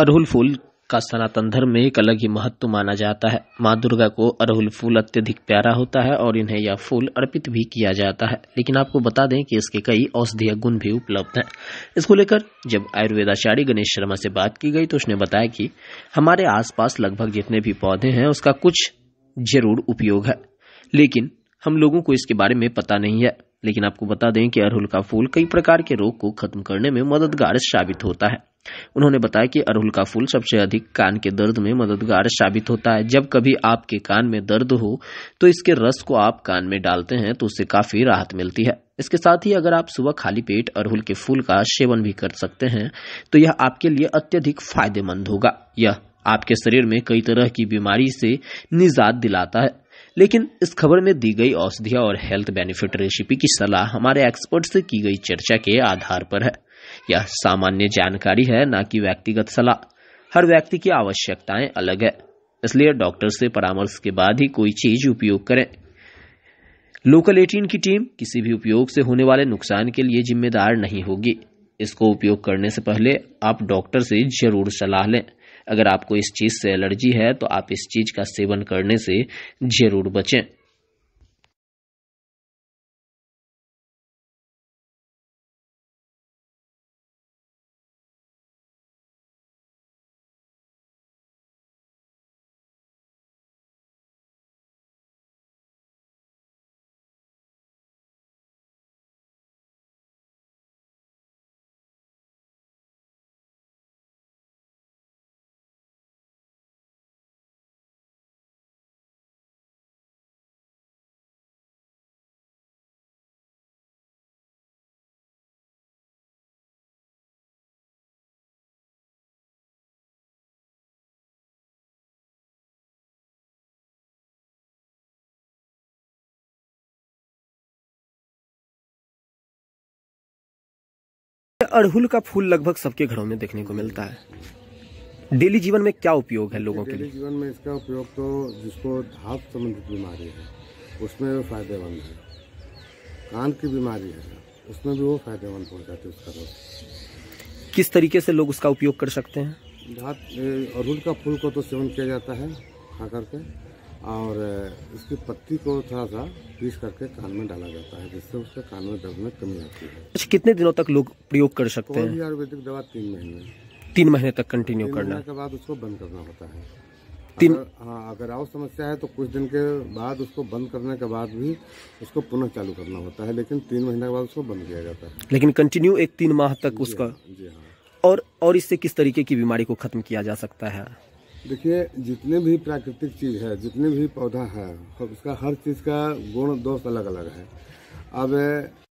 अरहुल फूल का सनातन धर्म में एक अलग ही महत्व माना जाता है माँ दुर्गा को अरहुल फूल अत्यधिक प्यारा होता है और इन्हें यह फूल अर्पित भी किया जाता है लेकिन आपको बता दें कि इसके कई औषधीय गुण भी उपलब्ध हैं इसको लेकर जब आयुर्वेदाचार्य गणेश शर्मा से बात की गई तो उसने बताया कि हमारे आसपास लगभग जितने भी पौधे हैं उसका कुछ जरूर उपयोग है लेकिन हम लोगों को इसके बारे में पता नहीं है लेकिन आपको बता दें कि अरहुल का फूल कई प्रकार के रोग को खत्म करने में मददगार साबित होता है उन्होंने बताया कि अरहुल का फूल सबसे अधिक कान के दर्द में मददगार साबित होता है जब कभी आपके कान में दर्द हो तो इसके रस को आप कान में डालते हैं तो उससे काफी राहत मिलती है इसके साथ ही अगर आप सुबह खाली पेट अरहुल के फूल का सेवन भी कर सकते हैं तो यह आपके लिए अत्यधिक फायदेमंद होगा यह आपके शरीर में कई तरह की बीमारी से निजात दिलाता है लेकिन इस खबर में दी गई औषधिया और हेल्थ बेनिफिट रेसिपी की सलाह हमारे एक्सपर्ट से की गई चर्चा के आधार पर है यह सामान्य जानकारी है न कि व्यक्तिगत सलाह हर व्यक्ति की आवश्यकताएं अलग है इसलिए डॉक्टर से परामर्श के बाद ही कोई चीज उपयोग करें लोकल एटीन की टीम किसी भी उपयोग से होने वाले नुकसान के लिए जिम्मेदार नहीं होगी इसको उपयोग करने से पहले आप डॉक्टर से जरूर सलाह लें अगर आपको इस चीज़ से एलर्जी है तो आप इस चीज़ का सेवन करने से जरूर बचें अड़हुल का फूल लगभग सबके घरों में देखने को मिलता है डेली जीवन में क्या उपयोग है लोगों के लिए जीवन में इसका उपयोग तो जिसको धाप संबंधित बीमारी है उसमें वो फायदेमंद है कान की बीमारी है उसमें भी वो फायदेमंद हो जाती है उसका रस किस तरीके से लोग उसका उपयोग कर सकते हैं धात अड़हुल का फूल को तो सेवन किया जाता है खा करके और इसकी पत्ती को थोड़ा सा पीस करके कान में डाला जाता है जिससे उसके कान में दर्द में कमी आती है अच्छा कितने दिनों तक लोग प्रयोग कर सकते हैं आयुर्वेदिक दवा तीन महीने तीन महीने तक कंटिन्यू करना के बाद उसको बंद करना होता है तीन अगर, हाँ अगर और समस्या है तो कुछ दिन के बाद उसको बंद करने के बाद भी उसको पुनः चालू करना होता है लेकिन तीन महीने के बाद उसको बंद किया जाता है लेकिन कंटिन्यू एक तीन माह तक उसका हाँ, जी हाँ और और इससे किस तरीके की बीमारी को खत्म किया जा सकता है देखिए जितने भी प्राकृतिक चीज़ है जितने भी पौधा है उसका हर चीज़ का गुण दोष अलग अलग है अब